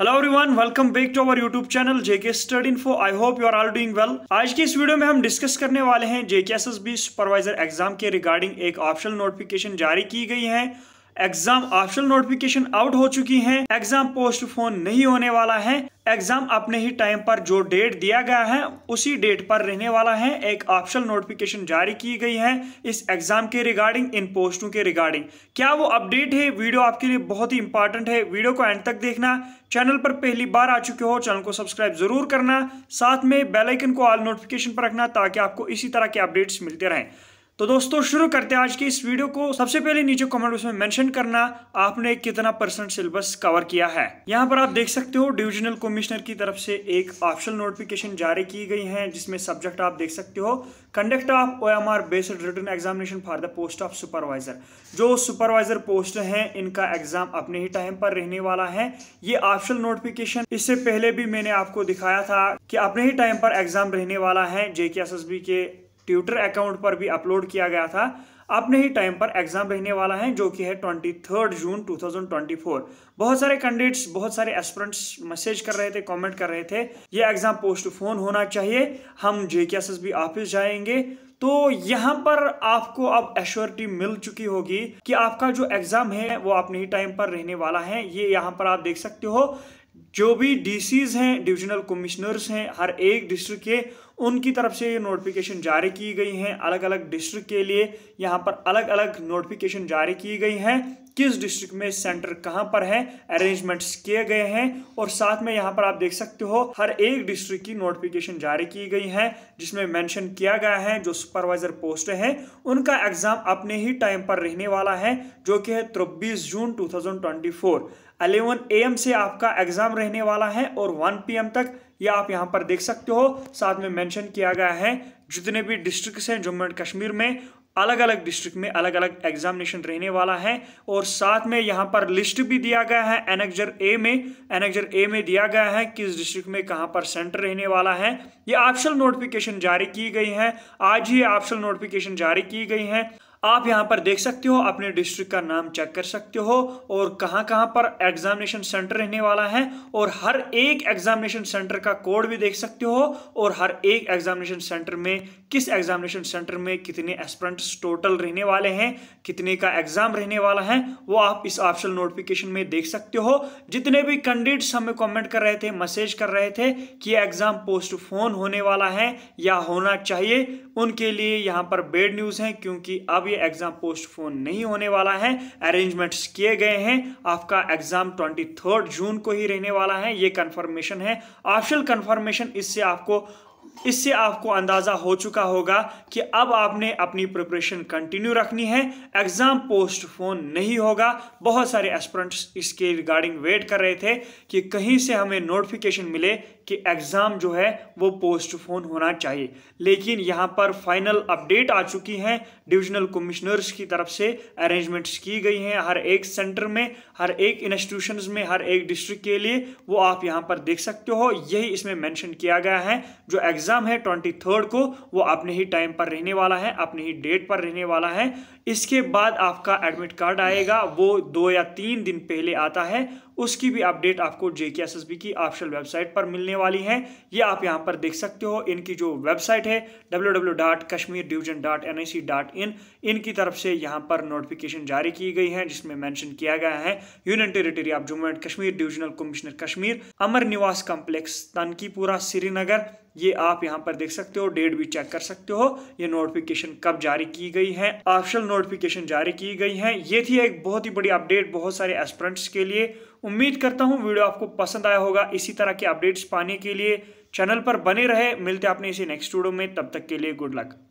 hello everyone welcome back to our YouTube channel JK study info I hope you are all doing well आज की इस video में हम discuss करने वाले हैं JK S S B supervisor exam के रिगार्डिंग एक ऑप्शनल नोटिफिकेशन जारी की गई है एग्जाम ऑप्शनल नोटिफिकेशन आउट हो चुकी हैं एग्जाम पोस्टफोन नहीं होने वाला है एग्जाम अपने ही टाइम पर जो डेट दिया गया है उसी डेट पर रहने वाला है एक ऑप्शनल नोटिफिकेशन जारी की गई है इस एग्जाम के रिगार्डिंग इन पोस्टों के रिगार्डिंग क्या वो अपडेट है वीडियो आपके लिए बहुत ही इंपॉर्टेंट है वीडियो को एंड तक देखना चैनल पर पहली बार आ चुके हो चैनल को सब्सक्राइब जरूर करना साथ में बेलाइकन को ऑल नोटिफिकेशन पर रखना ताकि आपको इसी तरह के अपडेट्स मिलते रहें तो दोस्तों शुरू करते हैं आज की इस वीडियो को सबसे पहले नीचे कमेंट बॉक्स में मेंशन करना आपने कितना परसेंट सिलेबस कवर किया है यहाँ पर आप देख सकते हो डिविजनल कमिश्नर की तरफ से एक ऑप्शनल नोटिफिकेशन जारी की गई है जिसमें सब्जेक्ट आप देख सकते हो conduct of O M R based written examination for the post of supervisor जो सुपरवाइजर पोस्ट है इनका एग्जाम अपने ही टाइम पर रहने वाला है ये ऑप्शनल नोटिफिकेशन इससे पहले भी मैंने आपको दिखाया था कि अपने ही टाइम पर एग्जाम रहने वाला है जेके एस एस बी के ट्विटर अकाउंट पर भी अपलोड किया गया था अपने ही टाइम पर एग्जाम रहने वाला है जो कि है ट्वेंटी थर्ड जून 2024 बहुत सारे कैंडिडेट्स बहुत सारे एस्पिरेंट्स मैसेज कर रहे थे कमेंट कर रहे थे ये एग्जाम पोस्टफोन होना चाहिए हम एस भी ऑफिस जाएंगे तो यहाँ पर आपको अब एश्योरिटी मिल चुकी होगी कि आपका जो एग्जाम है वो अपने ही टाइम पर रहने वाला है ये यहाँ पर आप देख सकते हो जो भी डीसीज हैं डिविजनल कमिश्नर्स हैं हर एक डिस्ट्रिक्ट के उनकी तरफ से ये नोटिफिकेशन जारी की गई हैं अलग अलग डिस्ट्रिक्ट के लिए यहाँ पर अलग अलग नोटिफिकेशन जारी की गई हैं किस डिस्ट्रिक्ट में सेंटर कहाँ पर है अरेंजमेंट्स किए गए हैं और साथ में यहाँ पर आप देख सकते हो हर एक डिस्ट्रिक्ट की नोटिफिकेशन जारी की गई है जिसमें मेंशन किया गया है जो सुपरवाइजर पोस्ट है उनका एग्जाम अपने ही टाइम पर रहने वाला है जो कि है चौबीस जून टू 2024 11 एम से आपका एग्जाम रहने वाला है और 1 पीएम तक ये आप यहाँ पर देख सकते हो साथ में मेंशन किया गया है जितने भी डिस्ट्रिक्ट हैं जम्मू एंड कश्मीर में अलग अलग डिस्ट्रिक्ट में अलग अलग एग्जामिनेशन रहने वाला है और साथ में यहाँ पर लिस्ट भी दिया गया है एनेक्जर ए में एनेक्जर ए में दिया गया है किस डिस्ट्रिक्ट में कहाँ पर सेंटर रहने वाला है ये ऑप्शनल नोटिफिकेशन जारी की गई है आज ही ऑप्शनल नोटिफिकेशन जारी की गई है आप यहां पर देख सकते हो अपने डिस्ट्रिक्ट का नाम चेक कर सकते हो और कहां कहां पर एग्जामिनेशन सेंटर रहने वाला है और हर एक एग्जामिनेशन सेंटर का कोड भी देख सकते हो और हर एक एग्जामिनेशन सेंटर में किस एग्जामिनेशन सेंटर में कितने एस्परेंट्स टोटल रहने वाले हैं कितने का एग्जाम रहने वाला है वो आप इस ऑप्शन नोटिफिकेशन में देख सकते हो जितने भी कैंडिडेट्स हमें कॉमेंट कर रहे थे मैसेज कर रहे थे कि एग्जाम पोस्टफोन होने वाला है या होना चाहिए उनके लिए यहाँ पर बेड न्यूज़ है क्योंकि अब ये एग्जाम पोस्टपोन नहीं होने वाला है अरेंजमेंट्स किए गए हैं आपका एग्जाम ट्वेंटी जून को ही रहने वाला है ये कंफर्मेशन है ऑफिशियल कंफर्मेशन इससे आपको इससे आपको अंदाज़ा हो चुका होगा कि अब आपने अपनी प्रिपरेशन कंटिन्यू रखनी है एग्ज़ाम पोस्टफोन नहीं होगा बहुत सारे एस्परेंट्स इसके रिगार्डिंग वेट कर रहे थे कि कहीं से हमें नोटिफिकेशन मिले कि एग्ज़ाम जो है वो पोस्टफोन होना चाहिए लेकिन यहाँ पर फाइनल अपडेट आ चुकी हैं डिविजनल कमिश्नर्स की तरफ से अरेंजमेंट्स की गई हैं हर एक सेंटर में हर एक इंस्टीट्यूशन में हर एक डिस्ट्रिक्ट के लिए वो आप यहाँ पर देख सकते हो यही इसमें मैंशन किया गया है जो एग्जाम है ट्वेंटी थर्ड को वो अपने ही टाइम पर रहने वाला है अपने ही डेट पर रहने वाला है इसके बाद आपका एडमिट कार्ड आएगा वो दो या तीन दिन पहले आता है उसकी भी अपडेट आपको J K S S B की ऑफिशियल वेबसाइट पर मिलने वाली है ये आप यहाँ पर देख सकते हो इनकी जो वेबसाइट है W W dot Kashmir dot N I C dot in इनकी तरफ से यहाँ पर नोटिफिकेशन जारी की गई है जिसमें मैंशन किया गया है union territory of Jammu and Kashmir divisional commissioner Kashmir Amar Niwas complex तनकीपुरा Srinagar ये आप यहाँ पर देख सकते हो डेट भी चेक कर सकते हो ये नोटिफिकेशन कब जारी की गई है ऑप्शन नोटिफिकेशन जारी की गई हैं ये थी एक बहुत ही बड़ी अपडेट बहुत सारे एस्परेंट्स के लिए उम्मीद करता हूँ वीडियो आपको पसंद आया होगा इसी तरह के अपडेट्स पाने के लिए चैनल पर बने रहे मिलते आपने इसी नेक्स्ट वीडियो में तब तक के लिए गुड लक